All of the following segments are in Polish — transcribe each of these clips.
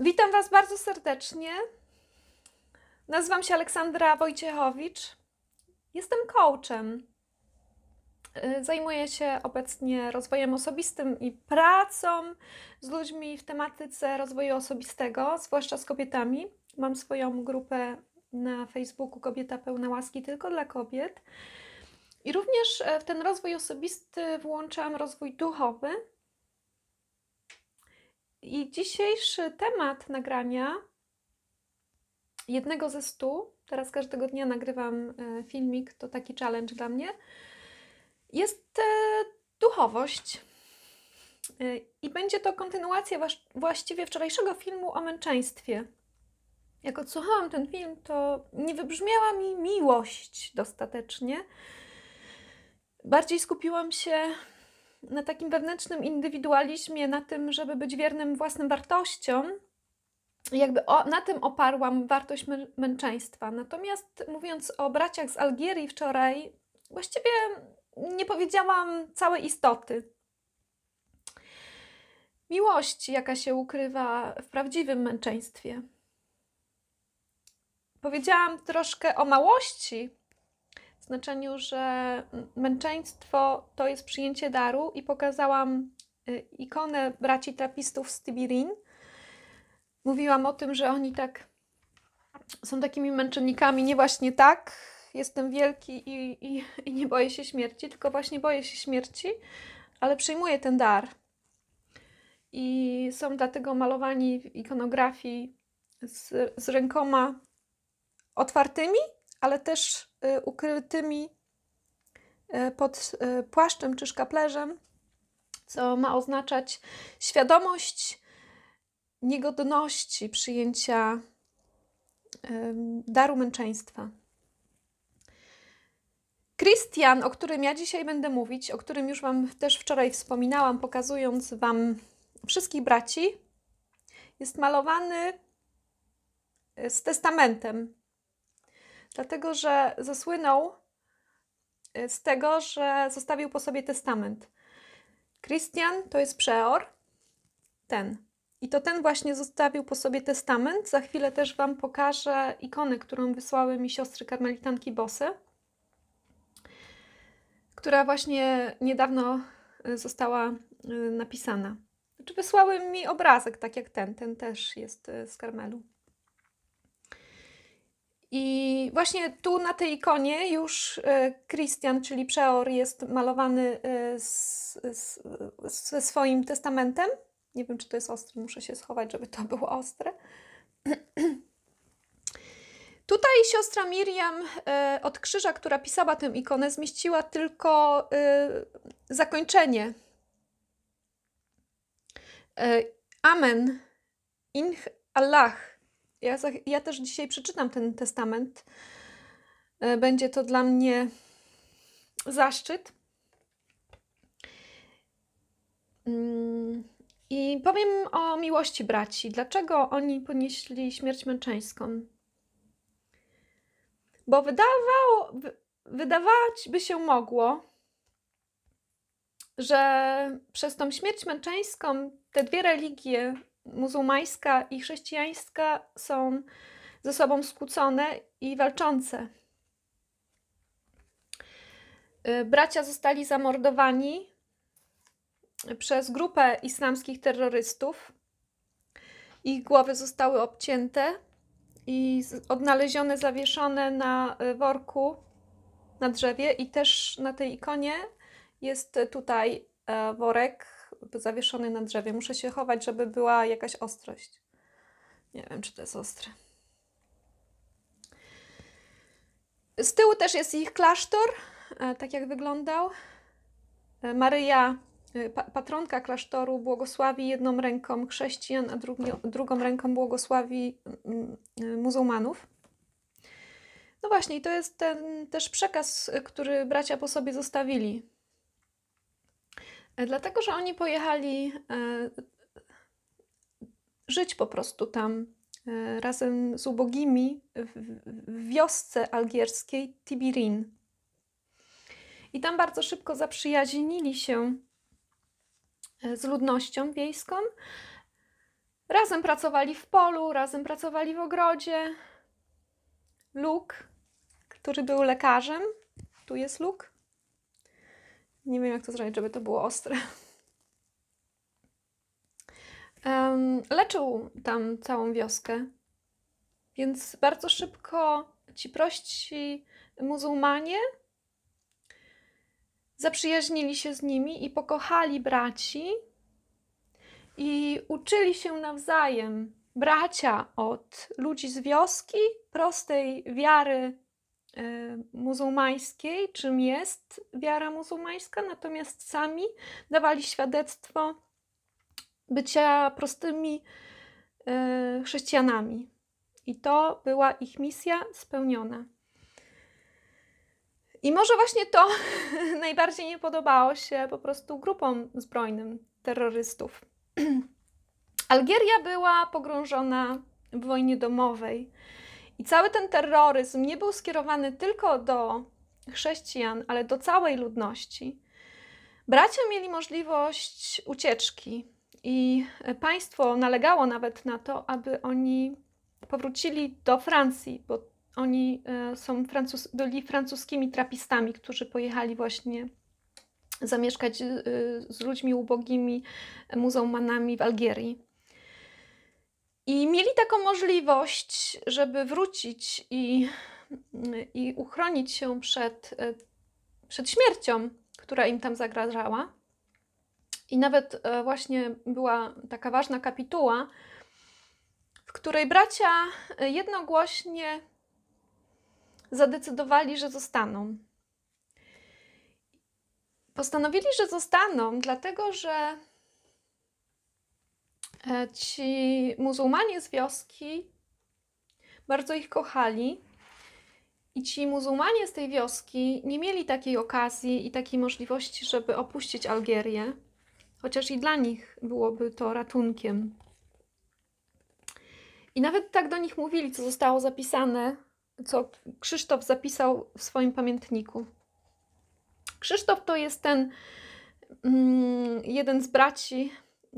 Witam Was bardzo serdecznie. Nazywam się Aleksandra Wojciechowicz. Jestem coachem. Y, zajmuję się obecnie rozwojem osobistym i pracą z ludźmi w tematyce rozwoju osobistego, zwłaszcza z kobietami. Mam swoją grupę na Facebooku Kobieta Pełna Łaski tylko dla kobiet. I również y, w ten rozwój osobisty włączam rozwój duchowy, i dzisiejszy temat nagrania jednego ze stu, teraz każdego dnia nagrywam e, filmik, to taki challenge dla mnie, jest e, duchowość. E, I będzie to kontynuacja właściwie wczorajszego filmu o męczeństwie. Jak odsłuchałam ten film, to nie wybrzmiała mi miłość dostatecznie. Bardziej skupiłam się na takim wewnętrznym indywidualizmie, na tym, żeby być wiernym własnym wartościom. Jakby o, na tym oparłam wartość mę męczeństwa. Natomiast mówiąc o braciach z Algierii wczoraj, właściwie nie powiedziałam całej istoty miłości, jaka się ukrywa w prawdziwym męczeństwie. Powiedziałam troszkę o małości, w znaczeniu, że męczeństwo to jest przyjęcie daru i pokazałam y, ikonę braci trapistów z Tibirin. Mówiłam o tym, że oni tak są takimi męczennikami, nie właśnie tak, jestem wielki i, i, i nie boję się śmierci, tylko właśnie boję się śmierci, ale przyjmuję ten dar. I są dlatego malowani w ikonografii z, z rękoma otwartymi ale też y, ukrytymi y, pod y, płaszczem czy szkaplerzem, co ma oznaczać świadomość niegodności przyjęcia daru męczeństwa. Christian, o którym ja dzisiaj będę mówić, o którym już Wam też wczoraj wspominałam, pokazując Wam wszystkich braci, jest malowany z testamentem. Dlatego, że zasłynął y, z tego, że zostawił po sobie testament. Christian to jest przeor, ten. I to ten właśnie zostawił po sobie testament. Za chwilę też Wam pokażę ikonę, którą wysłały mi siostry karmelitanki Bosy, która właśnie niedawno y, została y, napisana. Czy znaczy, wysłały mi obrazek, tak jak ten. Ten też jest z Karmelu. I właśnie tu na tej ikonie już e, Christian, czyli przeor, jest malowany e, z, z, ze swoim testamentem. Nie wiem, czy to jest ostre, muszę się schować, żeby to było ostre. Tutaj siostra Miriam e, od krzyża, która pisała tę ikonę, zmieściła tylko zakończenie. Amen. In Allah ja, ja też dzisiaj przeczytam ten testament. E, będzie to dla mnie zaszczyt. Mm, I powiem o miłości braci. Dlaczego oni ponieśli śmierć męczeńską? Bo wydawało, wydawać by się mogło, że przez tą śmierć męczeńską te dwie religie muzułmańska i chrześcijańska są ze sobą skłócone i walczące. Y, bracia zostali zamordowani przez grupę islamskich terrorystów. Ich głowy zostały obcięte i odnalezione zawieszone na y, worku, na drzewie i też na tej ikonie jest tutaj e, worek zawieszony na drzewie. Muszę się chować, żeby była jakaś ostrość. Nie wiem, czy to jest ostre. Z tyłu też jest ich klasztor, e, tak jak wyglądał. E, Maryja, e, patronka klasztoru, błogosławi jedną ręką chrześcijan, a drugi, drugą ręką błogosławi mm, mm, muzułmanów. No właśnie, to jest ten też przekaz, który bracia po sobie zostawili E, dlatego, że oni pojechali e, żyć po prostu tam e, razem z ubogimi w wiosce algierskiej Tibirin. I tam bardzo szybko zaprzyjaźnili się z ludnością wiejską. Razem pracowali w polu, razem pracowali w ogrodzie. Luke, który był lekarzem, tu jest Luke, nie wiem, jak to zrobić, żeby to było ostre. Um, leczył tam całą wioskę, więc bardzo szybko ci prości muzułmanie zaprzyjaźnili się z nimi i pokochali braci i uczyli się nawzajem bracia od ludzi z wioski, prostej wiary E, muzułmańskiej, czym jest wiara muzułmańska, natomiast sami dawali świadectwo bycia prostymi e, chrześcijanami. I to była ich misja spełniona. I może właśnie to najbardziej nie podobało się po prostu grupom zbrojnym terrorystów. Algieria była pogrążona w wojnie domowej cały ten terroryzm nie był skierowany tylko do chrześcijan, ale do całej ludności. Bracia mieli możliwość ucieczki i państwo nalegało nawet na to, aby oni powrócili do Francji, bo oni e, są Francuz byli francuskimi trapistami, którzy pojechali właśnie zamieszkać e, z ludźmi ubogimi, muzułmanami w Algierii. I mieli taką możliwość, żeby wrócić i, i uchronić się przed, e, przed śmiercią, która im tam zagrażała. I nawet e, właśnie była taka ważna kapituła, w której bracia e, jednogłośnie zadecydowali, że zostaną. Postanowili, że zostaną, dlatego że E, ci muzułmanie z wioski bardzo ich kochali. I ci muzułmanie z tej wioski nie mieli takiej okazji i takiej możliwości, żeby opuścić Algierię, chociaż i dla nich byłoby to ratunkiem. I nawet tak do nich mówili, co zostało zapisane, co Krzysztof zapisał w swoim pamiętniku. Krzysztof to jest ten mm, jeden z braci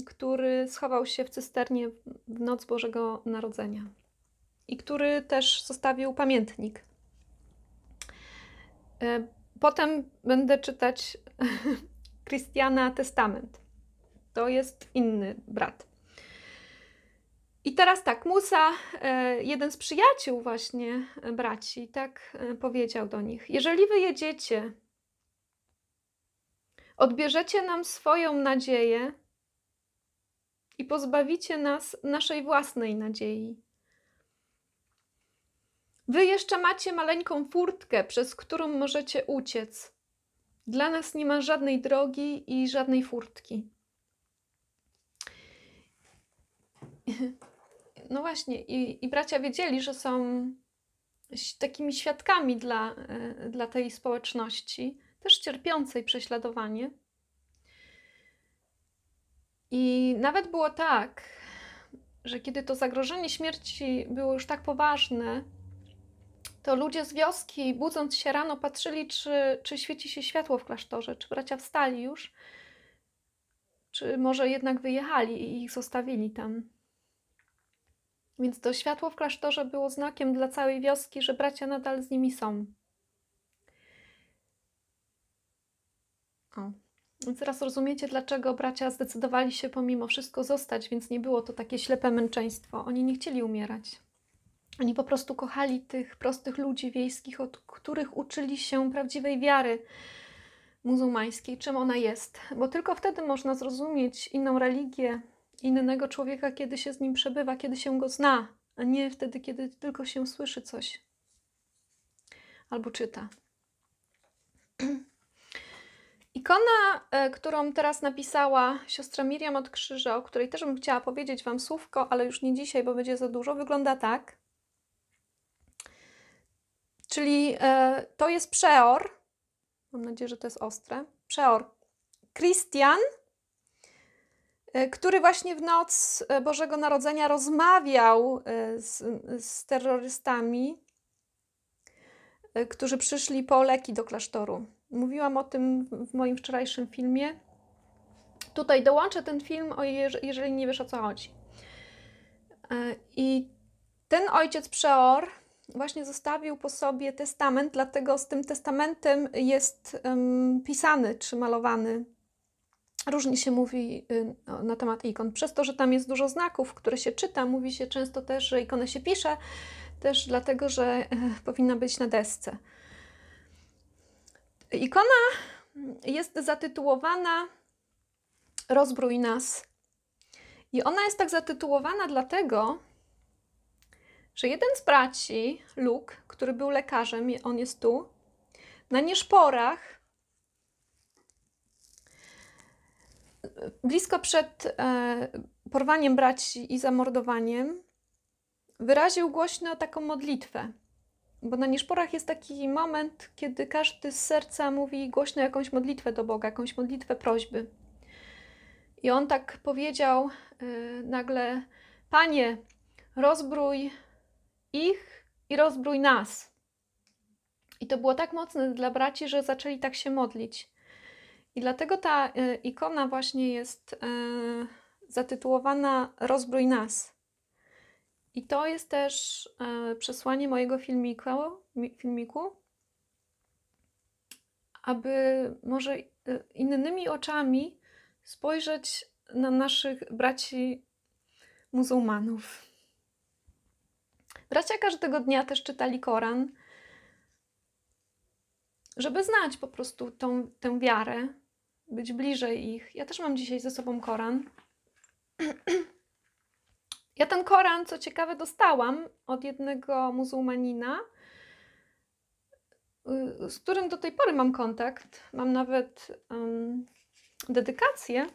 który schował się w cysternie w noc Bożego Narodzenia i który też zostawił pamiętnik. E, potem będę czytać Christiana Testament. To jest inny brat. I teraz tak, Musa, e, jeden z przyjaciół właśnie e, braci, tak powiedział do nich: Jeżeli wyjedziecie, odbierzecie nam swoją nadzieję, i pozbawicie nas naszej własnej nadziei. Wy jeszcze macie maleńką furtkę, przez którą możecie uciec. Dla nas nie ma żadnej drogi i żadnej furtki. No właśnie, i, i bracia wiedzieli, że są takimi świadkami dla, e, dla tej społeczności, też cierpiącej prześladowanie. I nawet było tak, że kiedy to zagrożenie śmierci było już tak poważne, to ludzie z wioski, budząc się rano, patrzyli, czy, czy świeci się światło w klasztorze, czy bracia wstali już, czy może jednak wyjechali i ich zostawili tam. Więc to światło w klasztorze było znakiem dla całej wioski, że bracia nadal z nimi są. O. Teraz rozumiecie, dlaczego bracia zdecydowali się pomimo wszystko zostać, więc nie było to takie ślepe męczeństwo. Oni nie chcieli umierać. Oni po prostu kochali tych prostych ludzi wiejskich, od których uczyli się prawdziwej wiary muzułmańskiej, czym ona jest. Bo tylko wtedy można zrozumieć inną religię, innego człowieka, kiedy się z nim przebywa, kiedy się go zna, a nie wtedy, kiedy tylko się słyszy coś albo czyta. Ikona, e, którą teraz napisała siostra Miriam od Krzyża, o której też bym chciała powiedzieć Wam słówko, ale już nie dzisiaj, bo będzie za dużo, wygląda tak. Czyli e, to jest przeor. Mam nadzieję, że to jest ostre. Przeor. Christian, e, który właśnie w noc Bożego Narodzenia rozmawiał z, z terrorystami, którzy przyszli po leki do klasztoru. Mówiłam o tym w moim wczorajszym filmie. Tutaj dołączę ten film, jeżeli nie wiesz o co chodzi. E, I ten ojciec przeor właśnie zostawił po sobie testament, dlatego z tym testamentem jest um, pisany czy malowany. Różnie się mówi y, na temat ikon. Przez to, że tam jest dużo znaków, które się czyta, mówi się często też, że ikonę się pisze, też dlatego, że e, powinna być na desce. Ikona jest zatytułowana Rozbrój nas. I ona jest tak zatytułowana dlatego, że jeden z braci, Luke, który był lekarzem, on jest tu, na nieszporach, blisko przed e, porwaniem braci i zamordowaniem, wyraził głośno taką modlitwę. Bo na nieszporach jest taki moment, kiedy każdy z serca mówi głośno jakąś modlitwę do Boga, jakąś modlitwę prośby. I on tak powiedział yy, nagle: Panie, rozbrój ich i rozbrój nas. I to było tak mocne dla braci, że zaczęli tak się modlić. I dlatego ta y, ikona właśnie jest y, zatytułowana Rozbrój nas. I to jest też e, przesłanie mojego filmiku, filmiku, aby może e, innymi oczami spojrzeć na naszych braci muzułmanów. Bracia każdego dnia też czytali Koran, żeby znać po prostu tą, tę wiarę, być bliżej ich. Ja też mam dzisiaj ze sobą Koran. Ja ten Koran, co ciekawe, dostałam od jednego muzułmanina, y, z którym do tej pory mam kontakt. Mam nawet um, dedykację.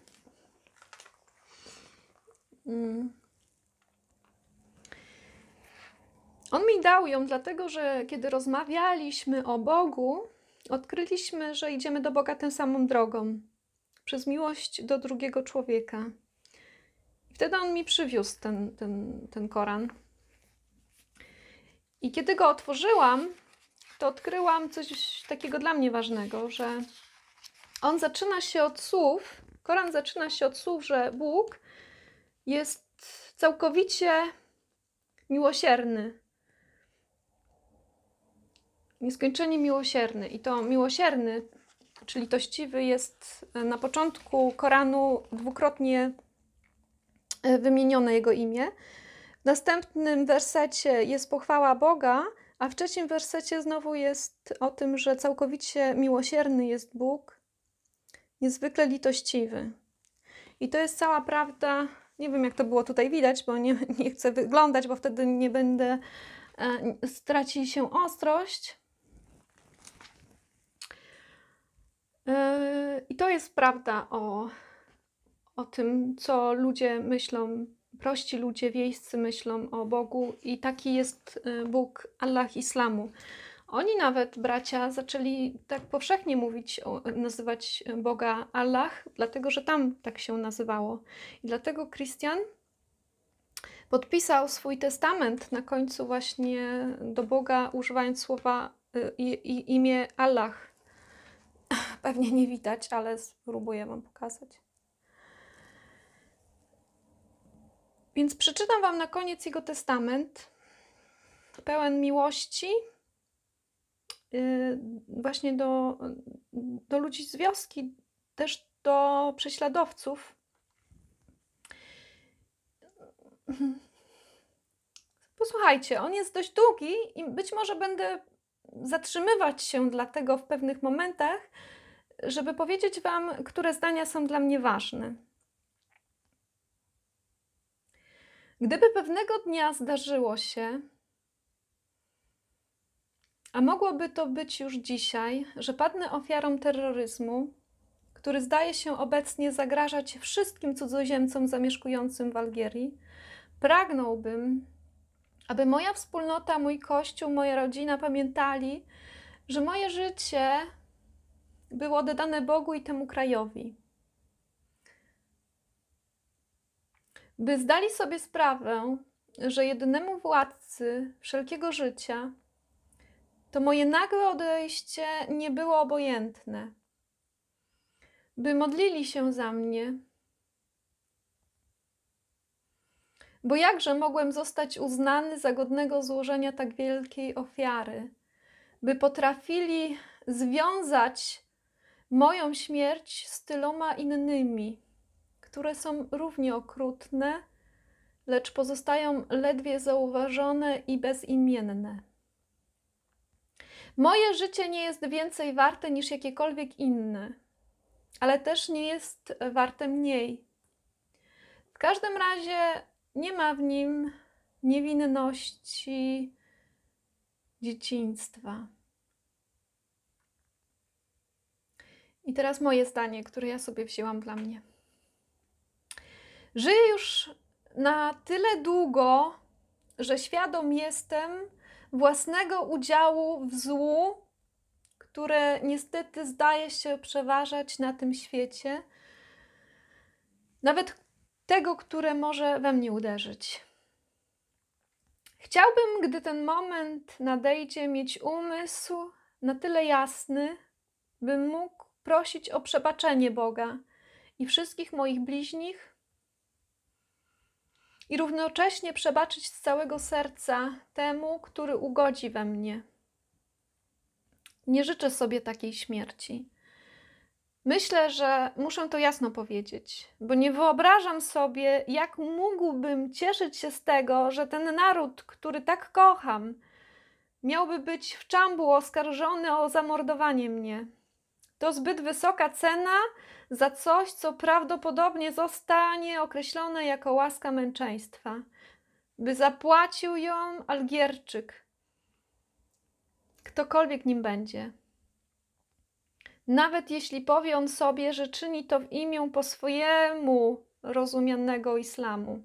Mm. On mi dał ją, dlatego że kiedy rozmawialiśmy o Bogu, odkryliśmy, że idziemy do Boga tą samą drogą przez miłość do drugiego człowieka. I wtedy on mi przywiózł ten, ten, ten Koran. I kiedy go otworzyłam, to odkryłam coś takiego dla mnie ważnego, że on zaczyna się od słów, Koran zaczyna się od słów, że Bóg jest całkowicie miłosierny. Nieskończenie miłosierny. I to miłosierny, czyli tościwy, jest na początku Koranu dwukrotnie E, wymienione jego imię. W następnym wersecie jest pochwała Boga, a w trzecim wersecie znowu jest o tym, że całkowicie miłosierny jest Bóg, niezwykle litościwy. I to jest cała prawda. Nie wiem, jak to było tutaj widać, bo nie, nie chcę wyglądać, bo wtedy nie będę e, straci się ostrość. E, I to jest prawda o o tym, co ludzie myślą, prości ludzie, wiejscy myślą o Bogu i taki jest e, Bóg Allah Islamu. Oni nawet, bracia, zaczęli tak powszechnie mówić, nazywać Boga Allah, dlatego że tam tak się nazywało. I dlatego Christian podpisał swój testament na końcu właśnie do Boga, używając słowa e, i, i imię Allah. Pewnie nie widać, ale spróbuję Wam pokazać. Więc przeczytam Wam na koniec jego testament, pełen miłości, y, właśnie do, do ludzi z wioski, też do prześladowców. Posłuchajcie, on jest dość długi i być może będę zatrzymywać się dlatego w pewnych momentach, żeby powiedzieć Wam, które zdania są dla mnie ważne. Gdyby pewnego dnia zdarzyło się, a mogłoby to być już dzisiaj, że padnę ofiarą terroryzmu, który zdaje się obecnie zagrażać wszystkim cudzoziemcom zamieszkującym w Algierii, pragnąłbym, aby moja wspólnota, mój kościół, moja rodzina pamiętali, że moje życie było oddane Bogu i temu krajowi. by zdali sobie sprawę, że jedynemu władcy wszelkiego życia to moje nagłe odejście nie było obojętne, by modlili się za mnie. Bo jakże mogłem zostać uznany za godnego złożenia tak wielkiej ofiary, by potrafili związać moją śmierć z tyloma innymi które są równie okrutne, lecz pozostają ledwie zauważone i bezimienne. Moje życie nie jest więcej warte niż jakiekolwiek inne, ale też nie jest warte mniej. W każdym razie nie ma w nim niewinności dzieciństwa. I teraz moje zdanie, które ja sobie wzięłam dla mnie. Żyję już na tyle długo, że świadom jestem własnego udziału w złu, które niestety zdaje się przeważać na tym świecie, nawet tego, które może we mnie uderzyć. Chciałbym, gdy ten moment nadejdzie, mieć umysł na tyle jasny, bym mógł prosić o przebaczenie Boga i wszystkich moich bliźnich, i równocześnie przebaczyć z całego serca temu, który ugodzi we mnie. Nie życzę sobie takiej śmierci. Myślę, że muszę to jasno powiedzieć, bo nie wyobrażam sobie, jak mógłbym cieszyć się z tego, że ten naród, który tak kocham, miałby być w czambu oskarżony o zamordowanie mnie. To zbyt wysoka cena za coś, co prawdopodobnie zostanie określone jako łaska męczeństwa, by zapłacił ją Algierczyk. Ktokolwiek nim będzie. Nawet jeśli powie on sobie, że czyni to w imię po swojemu rozumianego islamu.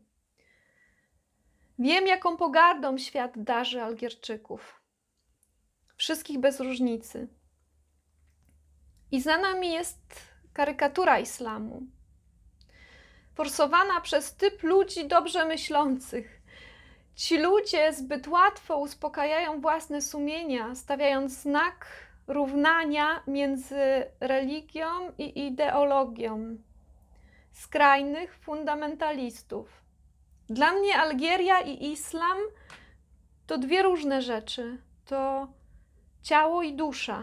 Wiem, jaką pogardą świat darzy Algierczyków. Wszystkich bez różnicy. I za nami jest karykatura islamu, forsowana przez typ ludzi dobrze myślących. Ci ludzie zbyt łatwo uspokajają własne sumienia, stawiając znak równania między religią i ideologią skrajnych fundamentalistów. Dla mnie Algieria i islam to dwie różne rzeczy. To ciało i dusza.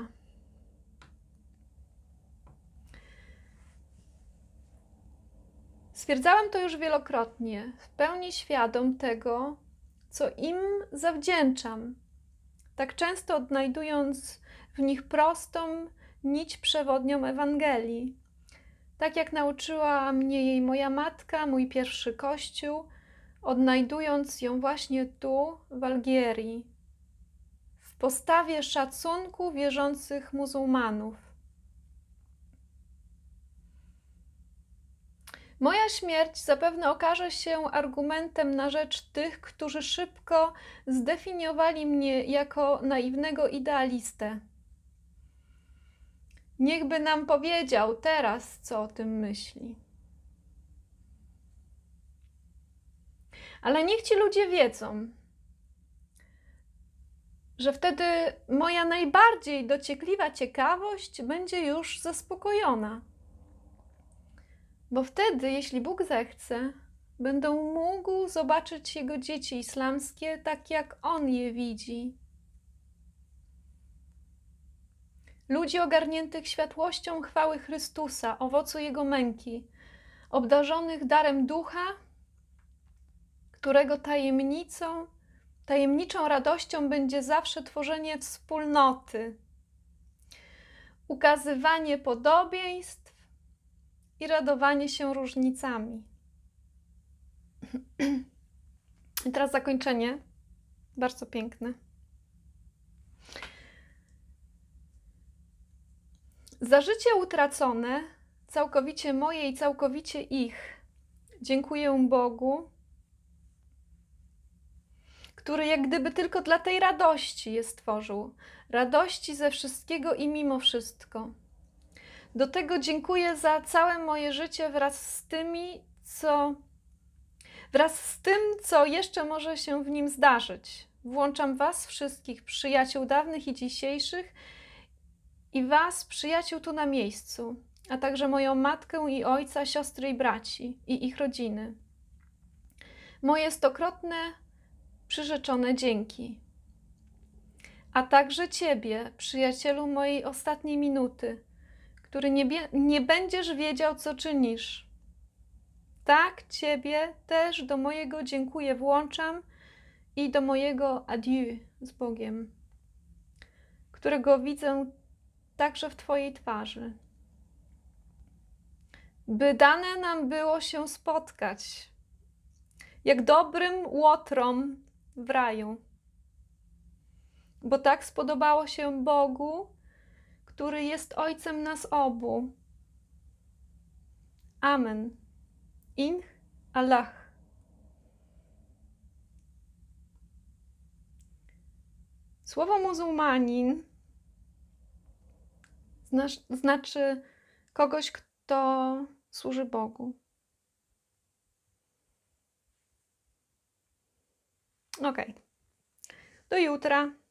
Stwierdzałam to już wielokrotnie, w pełni świadom tego, co im zawdzięczam, tak często odnajdując w nich prostą nić przewodnią Ewangelii. Tak jak nauczyła mnie jej moja matka, mój pierwszy kościół, odnajdując ją właśnie tu, w Algierii, w postawie szacunku wierzących muzułmanów. Moja śmierć zapewne okaże się argumentem na rzecz tych, którzy szybko zdefiniowali mnie jako naiwnego idealistę. Niechby nam powiedział teraz, co o tym myśli. Ale niech ci ludzie wiedzą, że wtedy moja najbardziej dociekliwa ciekawość będzie już zaspokojona. Bo wtedy, jeśli Bóg zechce, będą mógł zobaczyć jego dzieci islamskie tak, jak on je widzi. Ludzi ogarniętych światłością chwały Chrystusa, owocu jego męki, obdarzonych darem ducha, którego tajemnicą, tajemniczą radością będzie zawsze tworzenie wspólnoty, ukazywanie podobieństw i radowanie się różnicami. I teraz zakończenie. Bardzo piękne. Za życie utracone, całkowicie moje i całkowicie ich, dziękuję Bogu, który jak gdyby tylko dla tej radości je stworzył radości ze wszystkiego i mimo wszystko. Do tego dziękuję za całe moje życie wraz z tymi, co. wraz z tym, co jeszcze może się w nim zdarzyć. Włączam Was wszystkich, przyjaciół dawnych i dzisiejszych, i Was, przyjaciół tu na miejscu, a także moją matkę i ojca, siostry i braci i ich rodziny. Moje stokrotne, przyrzeczone dzięki. A także Ciebie, przyjacielu mojej ostatniej minuty który nie, nie będziesz wiedział, co czynisz. Tak Ciebie też do mojego dziękuję włączam i do mojego adieu z Bogiem, którego widzę także w Twojej twarzy. By dane nam było się spotkać, jak dobrym łotrom w raju, bo tak spodobało się Bogu, który jest Ojcem nas obu. Amen. In Allah. Słowo muzułmanin znaczy kogoś, kto służy Bogu. Okej. Okay. Do jutra.